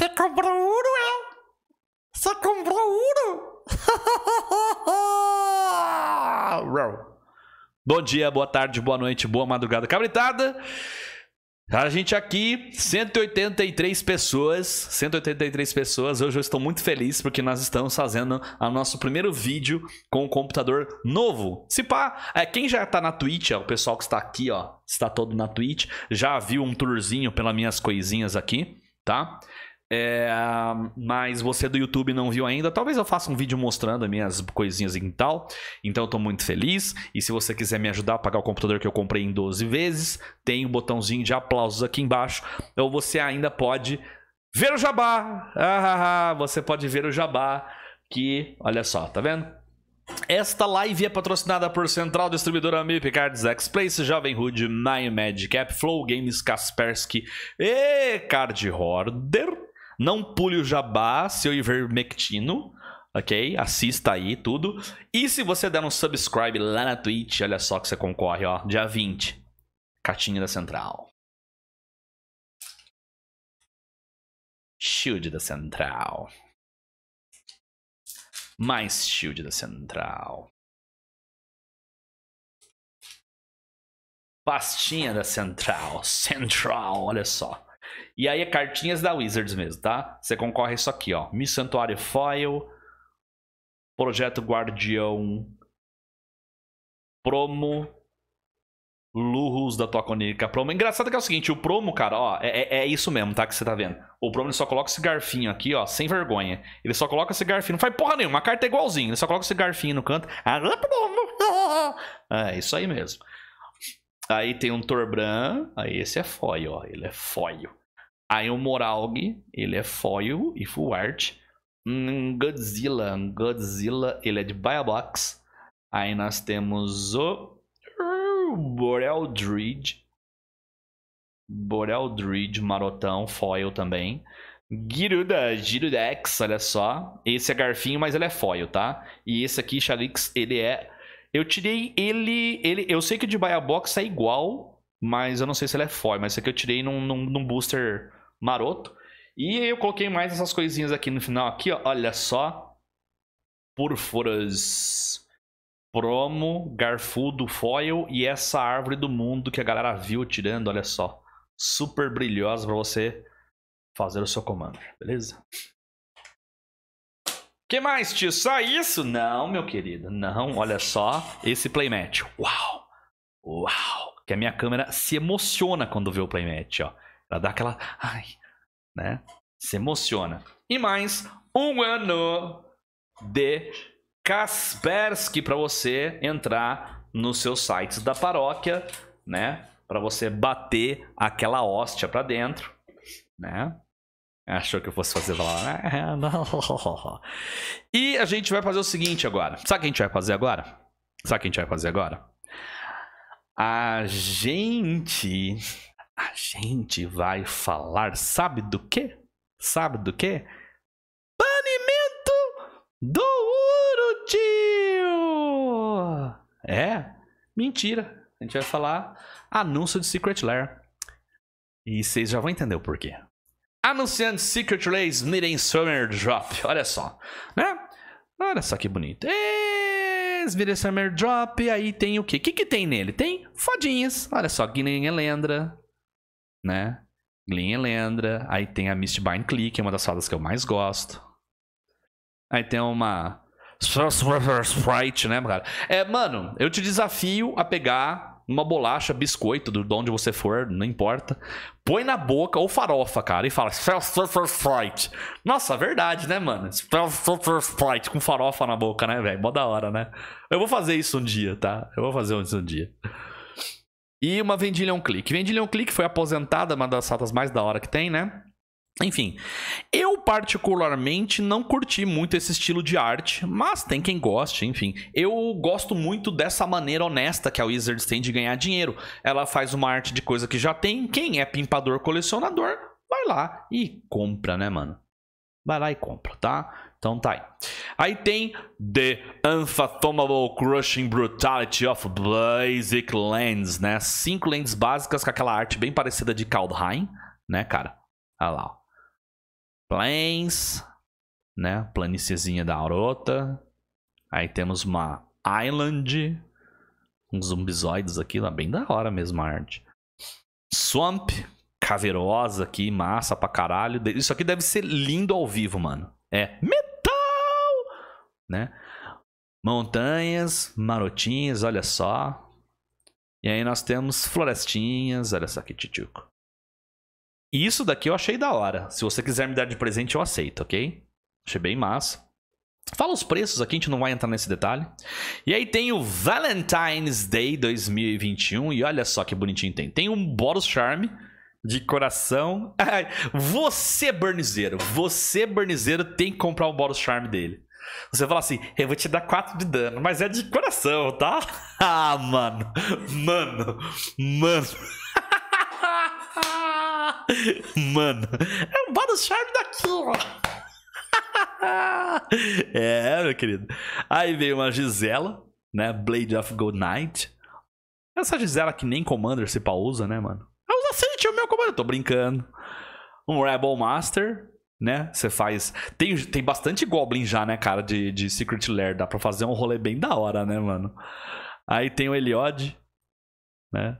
Você comprou ouro, é? Você comprou ouro? Bom dia, boa tarde, boa noite, boa madrugada, cabritada. A gente aqui, 183 pessoas, 183 pessoas. Hoje eu estou muito feliz porque nós estamos fazendo o nosso primeiro vídeo com um computador novo. Se pá, é, quem já está na Twitch, é, o pessoal que está aqui, ó, está todo na Twitch, já viu um tourzinho pelas minhas coisinhas aqui, tá? É, mas você do YouTube não viu ainda, talvez eu faça um vídeo mostrando as minhas coisinhas e tal. Então eu tô muito feliz. E se você quiser me ajudar a pagar o computador que eu comprei em 12 vezes, tem o um botãozinho de aplausos aqui embaixo. Ou você ainda pode ver o jabá. Ah, você pode ver o jabá que, olha só, tá vendo? Esta live é patrocinada por Central Distribuidora Mip Cards, X-Place, Jovem Hood, My Magic App, Flow Games, Kaspersky e Card Hoarder. Não pule o jabá, seu ivermectino. Ok? Assista aí tudo. E se você der um subscribe lá na Twitch, olha só que você concorre, ó. Dia 20. Catinha da Central. Shield da Central. Mais Shield da Central. Pastinha da Central. Central, olha só. E aí é cartinhas da Wizards mesmo, tá? Você concorre isso aqui, ó. Miss Santuário Foil, Projeto Guardião, Promo, Lurus da tua conica promo. Engraçado que é o seguinte, o promo, cara, ó, é, é, é isso mesmo, tá? Que você tá vendo. O promo ele só coloca esse garfinho aqui, ó, sem vergonha. Ele só coloca esse garfinho, não faz porra nenhuma, a carta é igualzinho. Ele só coloca esse garfinho no canto. É isso aí mesmo. Aí tem um Torbran, aí esse é foil, ó, ele é foil. Aí o Moralg, ele é foil e full art. Godzilla, Godzilla, ele é de Biobox. Aí nós temos o Borel Dread. Borel Dread, marotão, foil também. Giruda, Girudex, olha só. Esse é garfinho, mas ele é foil, tá? E esse aqui, Xalix, ele é... Eu tirei ele... ele... Eu sei que o de Biobox é igual, mas eu não sei se ele é foil. Mas esse aqui eu tirei num, num, num booster maroto. E eu coloquei mais essas coisinhas aqui no final aqui, ó. Olha só. Púrfuras. Promo, garfudo, foil e essa árvore do mundo que a galera viu tirando, olha só. Super brilhosa para você fazer o seu comando, beleza? Que mais, tio? Só isso? Não, meu querido. Não, olha só esse playmat. Uau! Uau! Que a minha câmera se emociona quando vê o playmat, ó. Pra dar aquela. Ai, né? Se emociona. E mais um ano de Kaspersky para você entrar nos seus sites da paróquia, né? Para você bater aquela hóstia para dentro, né? Achou que eu fosse fazer lá. Né? É, e a gente vai fazer o seguinte agora. Sabe o que a gente vai fazer agora? Sabe o que a gente vai fazer agora? A gente a gente vai falar, sabe do quê? Sabe do quê? Banimento do Urutio! É, mentira. A gente vai falar anúncio de Secret Lair. E vocês já vão entender o porquê. Anunciando Secret Lair, Midnight Summer Drop. Olha só, né? Olha só que bonito. Eles Summer Drop, aí tem o quê? O que, que tem nele? Tem fodinhas. Olha só, Guinan Elendra, né? Glen Elendra. Aí tem a Mistbind Click, é uma das fadas que eu mais gosto. Aí tem uma. Sprite, né, cara? É, mano, eu te desafio a pegar uma bolacha, biscoito, de onde você for, não importa. Põe na boca ou farofa, cara, e fala Sprite. Nossa, verdade, né, mano? Sprite com farofa na boca, né, velho? Mó da hora, né? Eu vou fazer isso um dia, tá? Eu vou fazer isso um dia. E uma vendilhão clique. vendilhão clique foi aposentada, uma das satas mais da hora que tem, né? Enfim, eu particularmente não curti muito esse estilo de arte, mas tem quem goste, enfim. Eu gosto muito dessa maneira honesta que a Wizards tem de ganhar dinheiro. Ela faz uma arte de coisa que já tem, quem é pimpador colecionador, vai lá e compra, né, mano? Vai lá e compra, tá? Então tá aí. Aí tem The Unfathomable Crushing Brutality of Basic Lands, né? Cinco lentes básicas com aquela arte bem parecida de Kaldheim, né, cara? Olha lá, ó. Plains, né? Planíciezinha da Aurota. Aí temos uma Island, uns zumbizoides aqui, lá bem da hora mesmo a arte. Swamp, caveirosa aqui, massa pra caralho. Isso aqui deve ser lindo ao vivo, mano. É né? Montanhas, marotinhas, olha só. E aí nós temos florestinhas, olha só que titico. Isso daqui eu achei da hora. Se você quiser me dar de presente, eu aceito, ok? Achei bem massa. Fala os preços aqui, a gente não vai entrar nesse detalhe. E aí tem o Valentine's Day 2021. E olha só que bonitinho tem. Tem um Boros charm de coração. você, é Bernizeiro, você, é Bernizeiro, tem que comprar o Boros charm dele. Você fala assim, eu vou te dar 4 de dano, mas é de coração, tá? Ah, mano. Mano. Mano. Mano. É um bônus charme daqui, ó. é, meu querido. Aí veio uma Gisela, né? Blade of Gold Knight. Essa Gisela que nem Commander se usa, né, mano? Eu usa Sentry, o meu Commander. Tô brincando. Um Rebel Master né? Você faz. Tem, tem bastante Goblin já, né, cara, de, de Secret Lair. Dá pra fazer um rolê bem da hora, né, mano? Aí tem o Eliod, né?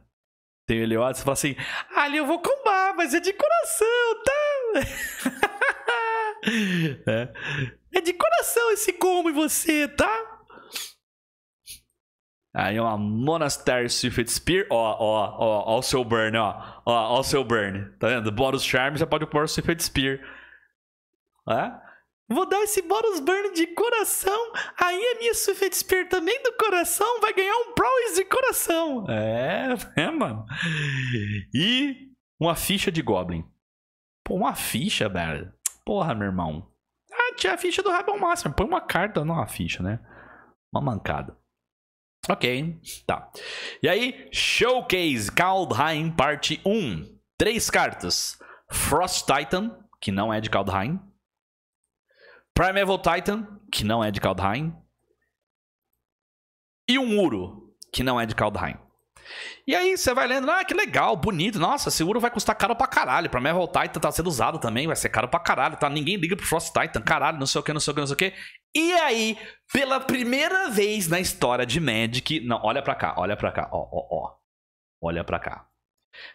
Tem o Eliod, você fala assim: ali eu vou combar, mas é de coração, tá? é. é de coração esse combo em você, tá? Aí é uma Monastery Swift Spear. Ó, ó, ó, ó o seu burn, ó. Ó, ó o seu burn. Tá vendo? Bora os charms já pode pôr o Swift Spear vou dar esse Boros Burn de coração, aí a minha Swift Spear também do coração vai ganhar um Prowess de coração. É, é, mano. E uma ficha de Goblin. Pô, uma ficha, velho. Porra, meu irmão. Ah, tinha a ficha do Rabel Master. Põe uma carta, não uma ficha, né? Uma mancada. Ok, tá. E aí, Showcase Kaldheim Parte 1. Três cartas. Frost Titan, que não é de Kaldheim. Primeval Titan, que não é de Kaldheim. E um Uro, que não é de Kaldheim. E aí você vai lendo, ah, que legal, bonito, nossa, esse Uro vai custar caro pra caralho. Primeval Titan tá sendo usado também, vai ser caro pra caralho, tá? Ninguém liga pro Frost Titan, caralho, não sei o que, não sei o que, não sei o que. E aí, pela primeira vez na história de Magic, não, olha pra cá, olha pra cá, ó, ó, ó. Olha pra cá.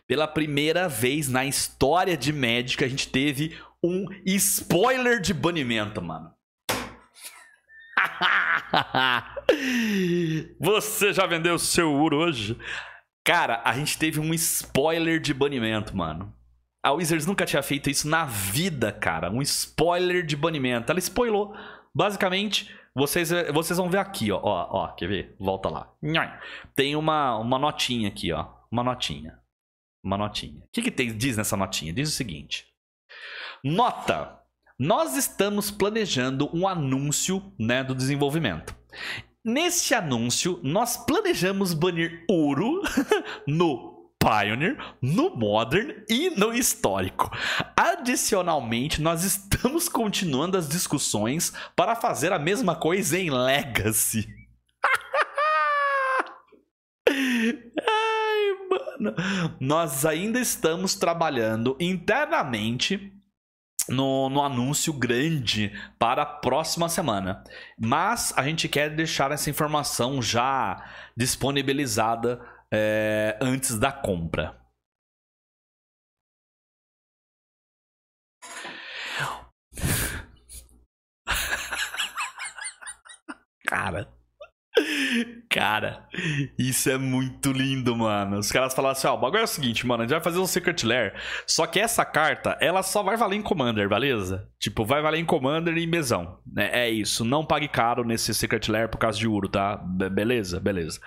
Pela primeira vez na história de Magic, a gente teve um spoiler de banimento, mano. Você já vendeu seu ouro hoje? Cara, a gente teve um spoiler de banimento, mano. A Wizards nunca tinha feito isso na vida, cara. Um spoiler de banimento. Ela spoilou. Basicamente, vocês, eh, vocês vão ver aqui, ó. Ó, ó quer ver? Volta lá. Tem uma, uma notinha aqui, ó. Uma notinha. Uma notinha. O que, que tem, diz nessa notinha? Diz o seguinte. Nota: nós estamos planejando um anúncio né, do desenvolvimento. Neste anúncio, nós planejamos banir ouro no Pioneer, no Modern e no Histórico. Adicionalmente, nós estamos continuando as discussões para fazer a mesma coisa em Legacy. Ai, mano. Nós ainda estamos trabalhando internamente no, no, anúncio grande para a próxima semana. Mas a gente quer deixar essa informação já disponibilizada é, antes da compra. Cara. Cara, isso é muito lindo, mano. Os caras falaram assim: ó, o bagulho é o seguinte, mano, a gente vai fazer um Secret Lair. Só que essa carta, ela só vai valer em Commander, beleza? Tipo, vai valer em Commander e mesão. Né? É isso. Não pague caro nesse Secret Lair por causa de ouro, tá? Be beleza, beleza.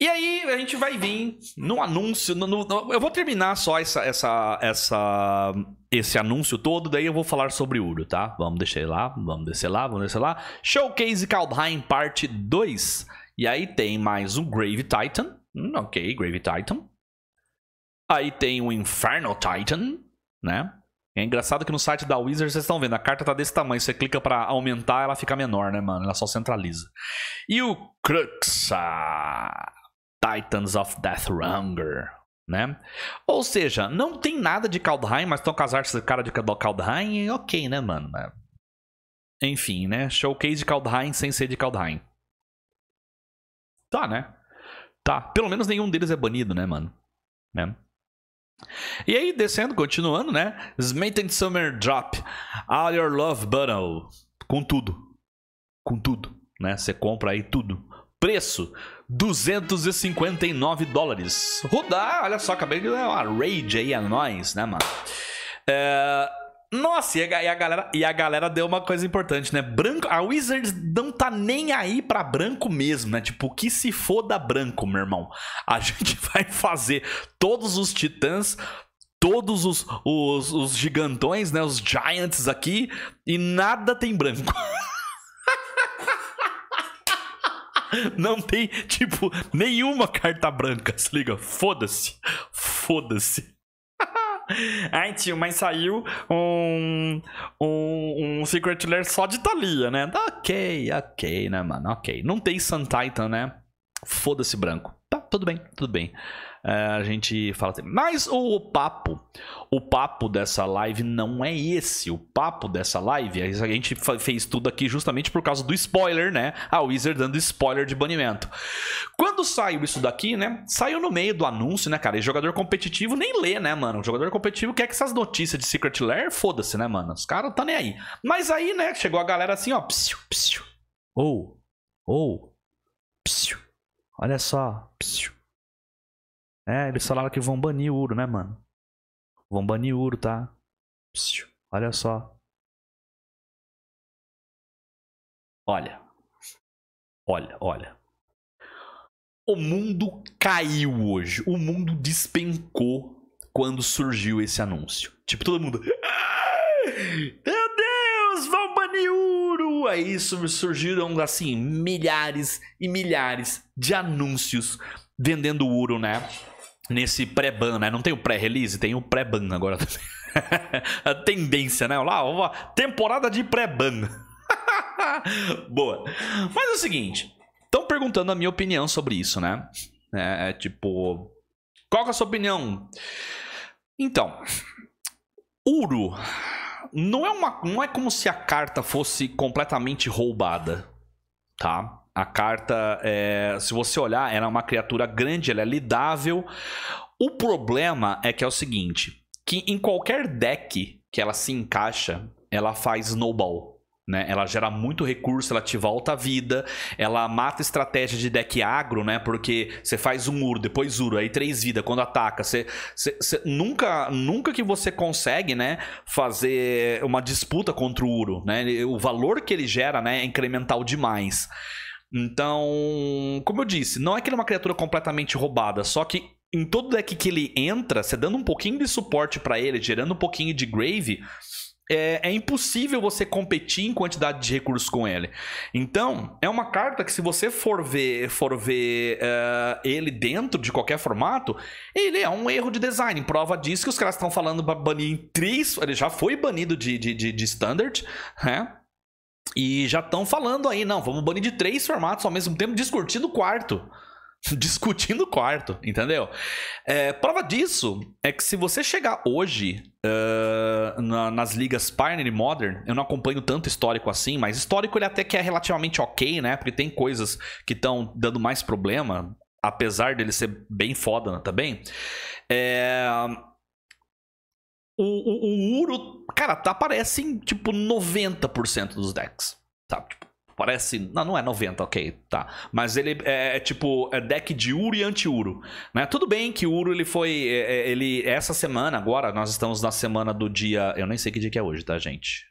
E aí a gente vai vir no anúncio. No, no, eu vou terminar só essa, essa, essa, esse anúncio todo, daí eu vou falar sobre Uro, tá? Vamos deixar lá, vamos descer lá, vamos descer lá. Showcase Kaldheim parte 2. E aí tem mais um Grave Titan. Hum, ok, Grave Titan. Aí tem o Inferno Titan, né? É engraçado que no site da Wizards vocês estão vendo, a carta tá desse tamanho, você clica para aumentar, ela fica menor, né, mano? Ela só centraliza. E o Cruxa. Titans of Deathbringer, né? Ou seja, não tem nada de Kaldheim, mas estão com as artes cara de Kaldheim, ok, né, mano? Enfim, né? Showcase de Kaldheim sem ser de Kaldheim. Tá, né? Tá. Pelo menos nenhum deles é banido, né, mano? Né? E aí, descendo, continuando, né? Smitten Summer Drop. All Your Love Bundle. Com tudo. Com tudo, né? Você compra aí tudo. Preço 259 dólares. Rodar, olha só, acabei de dar uma rage aí a é nós, né, mano? É... Nossa, e a, e a, galera, e a galera deu uma coisa importante, né? Branco, a Wizards não tá nem aí pra branco mesmo, né? Tipo, que se foda branco, meu irmão. A gente vai fazer todos os titãs, todos os, os, os gigantões, né? Os giants aqui, e nada tem branco. Não tem, tipo, nenhuma carta branca, se liga. Foda-se. Foda-se. Ai, tio, mas saiu um, um, um Secret Lair só de Thalia, né? Tá ok, ok, né, mano? Ok. Não tem Sun Titan, né? Foda-se branco. Tá, tudo bem, tudo bem. É, a gente fala assim. Mas o papo, o papo dessa live não é esse. O papo dessa live, a gente fez tudo aqui justamente por causa do spoiler, né? A Wizard dando spoiler de banimento. Quando saiu isso daqui, né? Saiu no meio do anúncio, né, cara? E jogador competitivo nem lê, né, mano? O jogador competitivo quer que essas notícias de Secret Lair, foda-se, né, mano? Os caras tá nem aí. Mas aí, né, chegou a galera assim, ó, psiu, psiu. Ou, oh, ou, oh, psiu. Olha só, psiu. É, eles falaram que vão banir o né, mano? Vão banir o tá? olha só. Olha. Olha, olha. O mundo caiu hoje. O mundo despencou quando surgiu esse anúncio. Tipo, todo mundo. Meu Deus, vão banir Uro! Aí surgiram, assim, milhares e milhares de anúncios vendendo ouro, né? nesse pré-ban, né? Não tem o pré-release, tem o pré-ban agora. a tendência, né? Lá, uma temporada de pré-ban. Boa. Mas é o seguinte, estão perguntando a minha opinião sobre isso, né? É, é tipo, qual é a sua opinião? Então, uru não é uma, não é como se a carta fosse completamente roubada, tá? A carta, é, se você olhar, ela é uma criatura grande, ela é lidável. O problema é que é o seguinte: que em qualquer deck que ela se encaixa, ela faz snowball. Né? Ela gera muito recurso, ela ativa alta vida, ela mata estratégia de deck agro, né? Porque você faz um uro, depois uro, aí três vida quando ataca. você, nunca, nunca que você consegue, né? Fazer uma disputa contra o uro, né? O valor que ele gera, né? É incremental demais. Então, como eu disse, não é que ele é uma criatura completamente roubada, só que em todo deck que ele entra, você dando um pouquinho de suporte para ele, gerando um pouquinho de grave, é, é, impossível você competir em quantidade de recursos com ele. Então, é uma carta que se você for ver, for ver uh, ele dentro de qualquer formato, ele é um erro de design. Prova disso que os caras estão falando pra banir em três... Ele já foi banido de, de, de, de standard, né? E já estão falando aí, não, vamos banir de três formatos ao mesmo tempo, discutindo o quarto. discutindo o quarto, entendeu? É, prova disso é que se você chegar hoje uh, na, nas ligas Pioneer e Modern, eu não acompanho tanto histórico assim, mas histórico ele até que é relativamente ok, né? Porque tem coisas que estão dando mais problema, apesar dele ser bem foda né, também. Tá é, o, o, muro, cara, tá, aparece em tipo 90% dos decks. Sabe? Tipo, parece. Não, não é 90, ok, tá. Mas ele é, é, é tipo é deck de Uro e anti-Uro. Né? Tudo bem que Uro ele foi. É, é, ele, essa semana agora, nós estamos na semana do dia. Eu nem sei que dia que é hoje, tá, gente?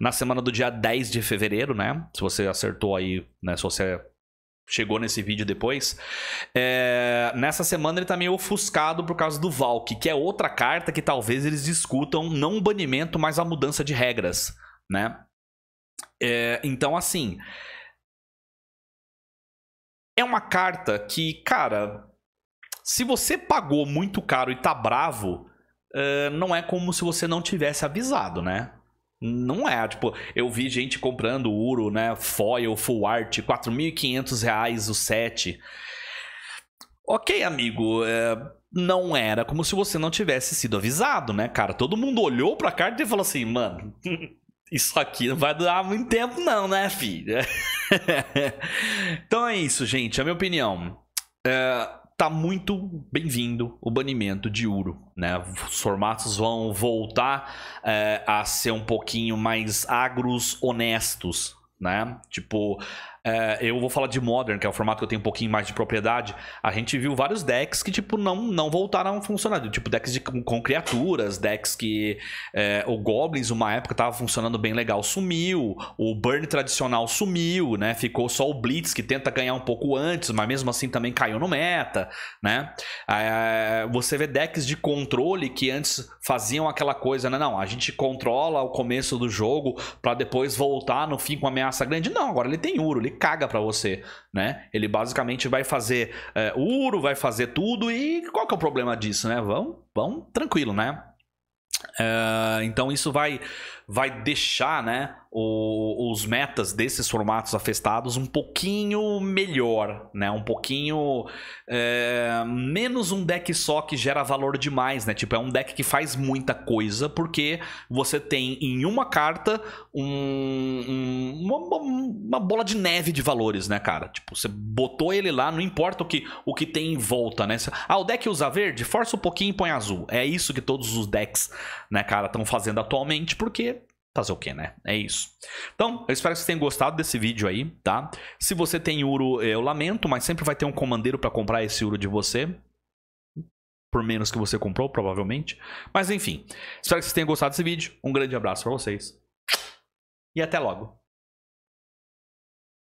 Na semana do dia 10 de fevereiro, né? Se você acertou aí, né? Se você chegou nesse vídeo depois. É, nessa semana ele tá meio ofuscado por causa do Valk, que é outra carta que talvez eles discutam não o banimento, mas a mudança de regras, né? É, então, assim. É uma carta que, cara, se você pagou muito caro e tá bravo, é, não é como se você não tivesse avisado, né? Não é, tipo, eu vi gente comprando ouro, né? Foil, Full Art, 4.500 reais o set. Ok, amigo, é, não era como se você não tivesse sido avisado, né, cara? Todo mundo olhou pra carta e falou assim, mano, isso aqui não vai durar muito tempo não, né, filho? então é isso, gente, é a minha opinião. É, tá muito bem-vindo o banimento de Uro. Né? Os formatos vão voltar é, a ser um pouquinho mais agros honestos. Né? Tipo, é, eu vou falar de Modern, que é o formato que eu tenho um pouquinho mais de propriedade. A gente viu vários decks que, tipo, não, não voltaram a funcionar. Tipo, decks de, com, criaturas, decks que é, o Goblins, uma época, tava funcionando bem legal, sumiu. O Burn tradicional sumiu, né? Ficou só o Blitz, que tenta ganhar um pouco antes, mas mesmo assim também caiu no meta, né? É, você vê decks de controle que antes faziam aquela coisa, né? Não, a gente controla o começo do jogo para depois voltar no fim com ameaça grande. Não, agora ele tem Uro, ele caga para você, né? Ele basicamente vai fazer é, vai fazer tudo e qual que é o problema disso, né? Vão, vão tranquilo, né? É, então isso vai vai deixar né, o, os metas desses formatos afestados um pouquinho melhor, né? Um pouquinho é, menos um deck só que gera valor demais, né? Tipo, é um deck que faz muita coisa porque você tem em uma carta um, um, uma, uma, bola de neve de valores, né, cara? Tipo, você botou ele lá, não importa o que, o que tem em volta, né? Ah, o deck usa verde? Força um pouquinho e põe azul. É isso que todos os decks, né, cara, estão fazendo atualmente porque Fazer o que, né? É isso. Então, eu espero que vocês tenham gostado desse vídeo aí, tá? Se você tem ouro, eh, eu lamento, mas sempre vai ter um comandeiro para comprar esse ouro de você. Por menos que você comprou, provavelmente. Mas enfim, espero que vocês tenham gostado desse vídeo. Um grande abraço para vocês. E até logo.